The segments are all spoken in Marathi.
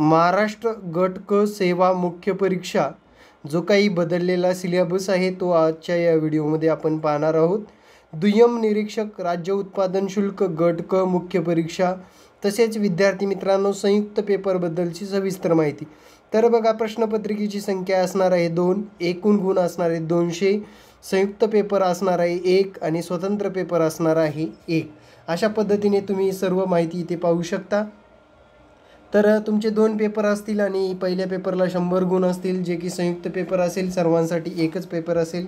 महाराष्ट्र गट क सेवा मुख्य परीक्षा जो काही बदललेला सिलेबस आहे तो आजच्या या व्हिडिओमध्ये आपण पाहणार आहोत दुय्यम निरीक्षक राज्य उत्पादन शुल्क गट क मुख्य परीक्षा तसेच विद्यार्थी मित्रांनो संयुक्त पेपरबद्दलची सविस्तर माहिती तर बघा प्रश्नपत्रिकेची संख्या असणार आहे दोन एकूण गुण असणार आहे दोनशे संयुक्त पेपर असणार आहे एक आणि स्वतंत्र पेपर असणार आहे एक अशा पद्धतीने तुम्ही सर्व माहिती इथे पाहू शकता तर तुमचे दोन पेपर असतील आणि पहिल्या पेपरला शंभर गुण असतील जे की संयुक्त पेपर असेल सर्वांसाठी एकच पेपर असेल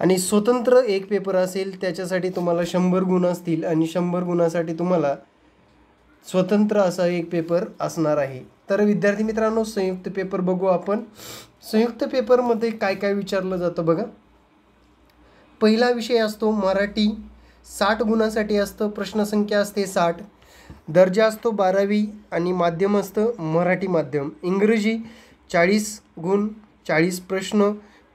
आणि स्वतंत्र एक पेपर असेल त्याच्यासाठी तुम्हाला शंभर गुण असतील आणि शंभर गुणासाठी तुम्हाला स्वतंत्र असा एक पेपर असणार आहे तर विद्यार्थी मित्रांनो संयुक्त पेपर बघू आपण संयुक्त पेपरमध्ये काय काय विचारलं जातं बघा पहिला विषय असतो मराठी साठ गुणासाठी असतं प्रश्नसंख्या असते साठ दर्जा असतो बारावी आणि माध्यम असतं मराठी माध्यम इंग्रजी चाळीस गुण चाळीस प्रश्न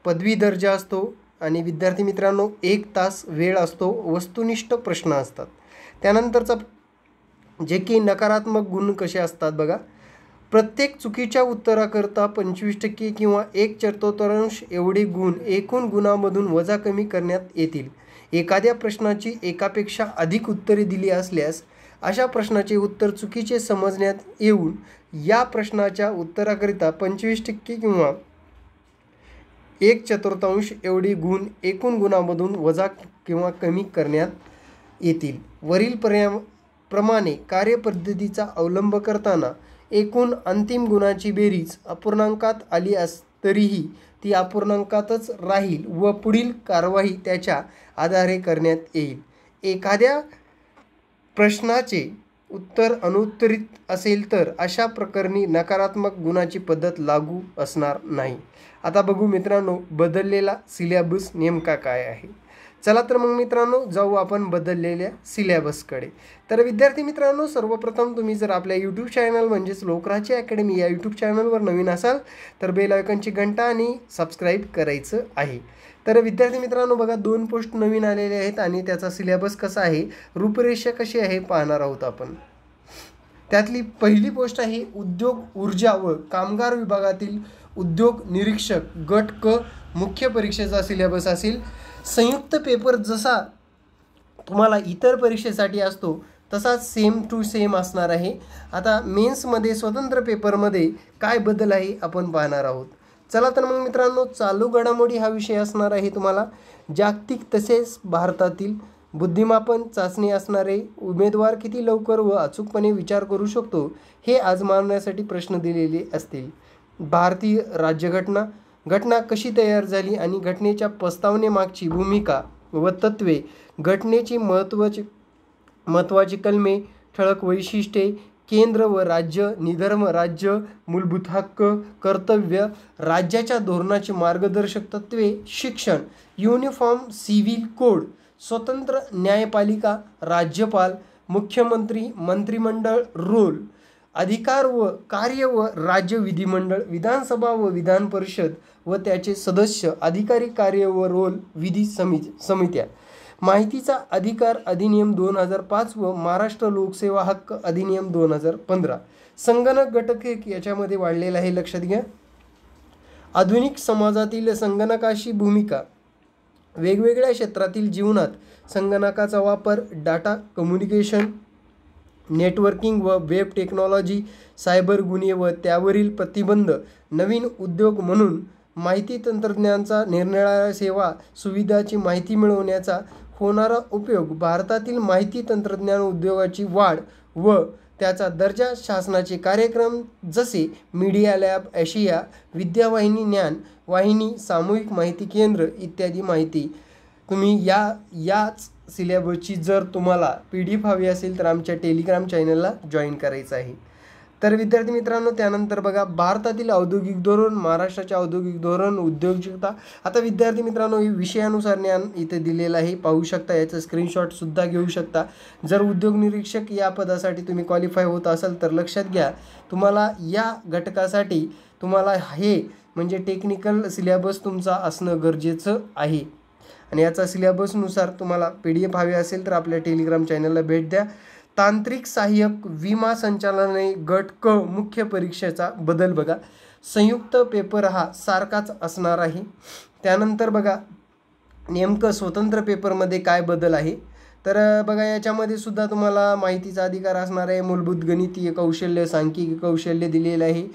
पदवी दर्जा असतो आणि विद्यार्थी मित्रांनो एक तास वेळ असतो वस्तुनिष्ठ प्रश्न असतात त्यानंतरचा जे की नकारात्मक गुण कसे असतात बघा प्रत्येक चुकीच्या उत्तराकरता पंचवीस टक्के किंवा एक चतुर्थांश एवढे गुण एकूण गुणामधून वजा कमी करण्यात येतील एखाद्या प्रश्नाची एकापेक्षा अधिक उत्तरे दिली असल्यास अशा प्रश्नाचे उत्तर चुकीचे समजण्यात येऊन या प्रश्नाच्या उत्तराकरिता पंचवीस टक्के किंवा एक चतुर्थांश एवढी गुण एकूण गुणामधून वजा किंवा कमी करण्यात येतील वरील पर्या प्रमाणे कार्यपद्धतीचा अवलंब करताना एकूण अंतिम गुणाची बेरीज अपूर्णांकात आली अस तरीही ती अपूर्णांकातच राहील व पुढील कारवाई त्याच्या आधारे करण्यात येईल एखाद्या प्रश्नाचे उत्तर अनुत्तरित असेल तर अशा प्रकरणी नकारात्मक गुणाची पद्धत लागू असणार नाही आता बघू मित्रांनो बदललेला सिलेबस नेमका काय आहे चला तर मग मित्रांनो जाऊ आपण बदललेल्या सिलेबसकडे तर विद्यार्थी मित्रांनो सर्वप्रथम तुम्ही जर आपल्या यूट्यूब चॅनल म्हणजेच लोकराची अकॅडमी या यूट्यूब चॅनलवर नवीन असाल तर बेल आयकॉनची घंटा आणि सबस्क्राईब करायचं आहे तर विद्यार्थी मित्रांनो बघा दोन पोस्ट नवीन आलेले आहेत आणि त्याचा सिलेबस कसा आहे रूपरेषा कशी आहे पाहणार आहोत आपण त्यातली पहिली पोस्ट आहे उद्योग ऊर्जा व कामगार विभागातील उद्योग निरीक्षक गट क मुख्य परीक्षेचा सिलेबस असेल संयुक्त पेपर जसा तुम्हाला इतर परीक्षेसाठी असतो तसा सेम टू सेम असणार आहे आता मेन्समध्ये स्वतंत्र पेपरमध्ये काय बदल आहे आपण पाहणार आहोत चला तर मग मित्रांनो चालू घडामोडी हा विषय असणार आहे तुम्हाला जागतिक तसेच भारतातील बुद्धिमापन चाचणी असणारे उमेदवार किती लवकर व अचूकपणे विचार करू शकतो हे आजमावण्यासाठी प्रश्न दिलेले असतील भारतीय राज्यघटना घटना कशी तयार झाली आणि घटनेच्या प्रस्तावनेमागची भूमिका व तत्वे घटनेची महत्त्वाची महत्त्वाची कलमे ठळक वैशिष्ट्ये केंद्र व राज्य निधर्म राज्य मूलभूत हक्क कर्तव्य राज्याच्या धोरणाची मार्गदर्शक तत्त्वे शिक्षण युनिफॉर्म सिव्हिल कोड स्वतंत्र न्यायपालिका राज्यपाल मुख्यमंत्री मंत्रिमंडळ रोल अधिकार व कार्य व राज्य विधिमंडळ विधानसभा व विधान परिषद व त्याचे सदस्य अधिकारी कार्य व रोल विधी समिती समित्या माहितीचा अधिकार अधिनियम दोन हजार पाच व महाराष्ट्र लोकसेवा हक्क अधिनियम दोन हजार पंधरा संगणक घटक एक याच्यामध्ये वाढलेला आहे लक्षात घ्या आधुनिक समाजातील संगणकाशी भूमिका वेगवेगळ्या क्षेत्रातील जीवनात संगणकाचा वापर डाटा कम्युनिकेशन नेटवर्किंग व वेब टेक्नॉलॉजी सायबर गुन्हे व त्यावरील प्रतिबंध नवीन उद्योग म्हणून माहिती तंत्रज्ञानाचा निरनिराळ्या सेवा सुविधाची माहिती मिळवण्याचा होणारा उपयोग भारतातील माहिती तंत्रज्ञान उद्योगाची वाढ व त्याचा दर्जा शासनाचे कार्यक्रम जसे मीडिया लॅब एशिया विद्यावाहिनी ज्ञान वाहिनी सामूहिक माहिती केंद्र इत्यादी माहिती तुम्ही या याच सिलेबसची जर तुम्हाला पी डी एफ हवी असेल तर आमच्या टेलिग्राम चॅनलला जॉईन करायचं आहे तर विद्यार्थी मित्रांनो त्यानंतर बघा भारतातील औद्योगिक धोरण महाराष्ट्राचे औद्योगिक धोरण उद्योजकता आता विद्यार्थी मित्रांनो हे विषयानुसार ज्ञान इथे दिलेलं आहे पाहू शकता याचं स्क्रीनशॉटसुद्धा घेऊ शकता जर उद्योग निरीक्षक या पदासाठी तुम्ही क्वालिफाय होत असाल तर लक्षात घ्या तुम्हाला या घटकासाठी तुम्हाला हे म्हणजे टेक्निकल सिलेबस तुमचा असणं गरजेचं आहे आणि याचा सिलेबसनुसार तुम्हाला पी डी एफ हवी असेल तर आपल्या टेलिग्राम चॅनलला भेट द्या तांत्रिक सहाय्यक विमा संचालने गट क मुख्य परीक्षेचा बदल बघा संयुक्त पेपर हा सारखाच असणार आहे त्यानंतर बघा नेमकं स्वतंत्र पेपरमध्ये काय बदल आहे तर बघा याच्यामध्ये सुद्धा तुम्हाला माहितीचा अधिकार असणार आहे मूलभूत गणितीय कौशल्य सांख्यिकी कौशल्य दिलेलं आहे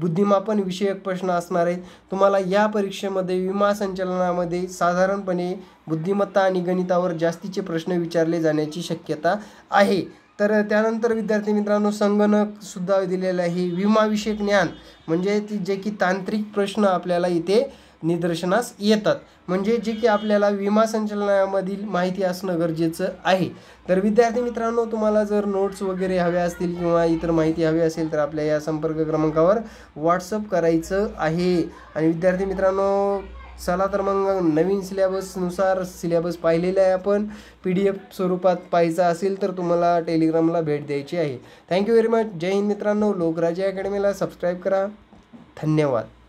बुद्धिमापन विषयक प्रश्न असणार आहेत तुम्हाला या परीक्षेमध्ये विमा संचालनामध्ये साधारणपणे बुद्धिमत्ता आणि गणितावर जास्तीचे प्रश्न विचारले जाण्याची शक्यता आहे तर त्यानंतर विद्यार्थी मित्रांनो संगणक सुद्धा दिलेलं आहे विमाविषयक ज्ञान म्हणजे जे की तांत्रिक प्रश्न आपल्याला इथे निदर्शनास येतात म्हणजे जे की आपल्याला विमा संचलनामधील माहिती असणं गरजेचं आहे तर विद्यार्थी मित्रांनो तुम्हाला जर नोट्स वगैरे हवे असतील किंवा इतर माहिती हवी असेल तर आपल्या या संपर्क क्रमांकावर व्हॉट्सअप करायचं आहे आणि विद्यार्थी मित्रांनो चला तर मग नवीन सिलेबसनुसार सिलेबस पाहिलेला आहे आपण पी डी एफ स्वरूपात पाहायचा असेल तर तुम्हाला टेलिग्रामला भेट द्यायची आहे थँक्यू व्हेरी मच जय हिंद मित्रांनो लोकराजा अकॅडमीला सबस्क्राईब करा धन्यवाद